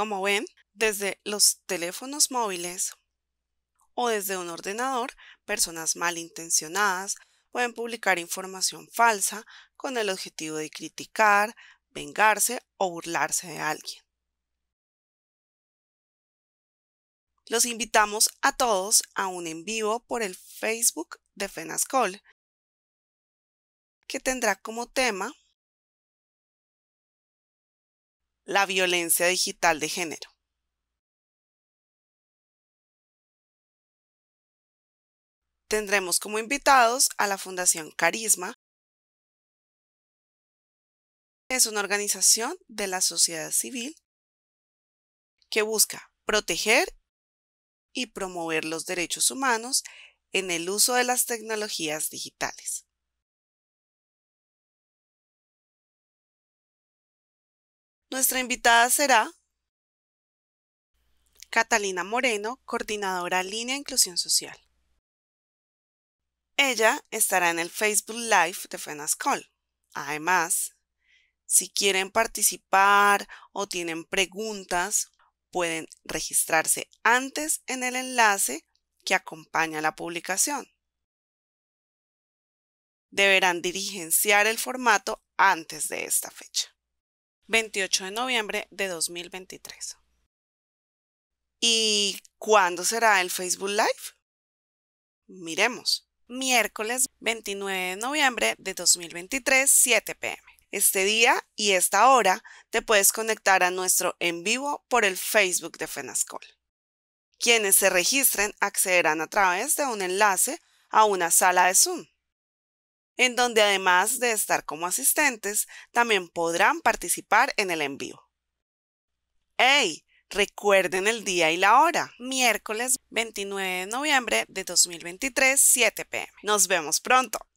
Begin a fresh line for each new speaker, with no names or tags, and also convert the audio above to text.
como ven, desde los teléfonos móviles o desde un ordenador, personas malintencionadas pueden publicar información falsa con el objetivo de criticar, vengarse o burlarse de alguien. Los invitamos a todos
a un en vivo por el Facebook de FENASCOL, que tendrá como tema la violencia digital de género. Tendremos como invitados a la Fundación Carisma. Es una organización de la sociedad civil
que busca proteger y promover los derechos humanos en el uso de las tecnologías digitales.
Nuestra invitada
será Catalina Moreno, coordinadora Línea Inclusión Social. Ella estará en el Facebook Live de FENASCOL. Además, si quieren participar o tienen preguntas, pueden registrarse antes en el enlace que acompaña la publicación. Deberán dirigenciar el formato antes de esta fecha. 28 de noviembre de 2023. ¿Y cuándo será el Facebook Live? Miremos. Miércoles 29 de noviembre de 2023, 7 pm. Este día y esta hora te puedes conectar a nuestro en vivo por el Facebook de FENASCOL. Quienes se registren accederán a través de un enlace a una sala de Zoom en donde además de estar como asistentes, también podrán participar en el envío. ¡Hey! Recuerden el día y la hora, miércoles 29 de noviembre de 2023, 7 pm. Nos vemos pronto.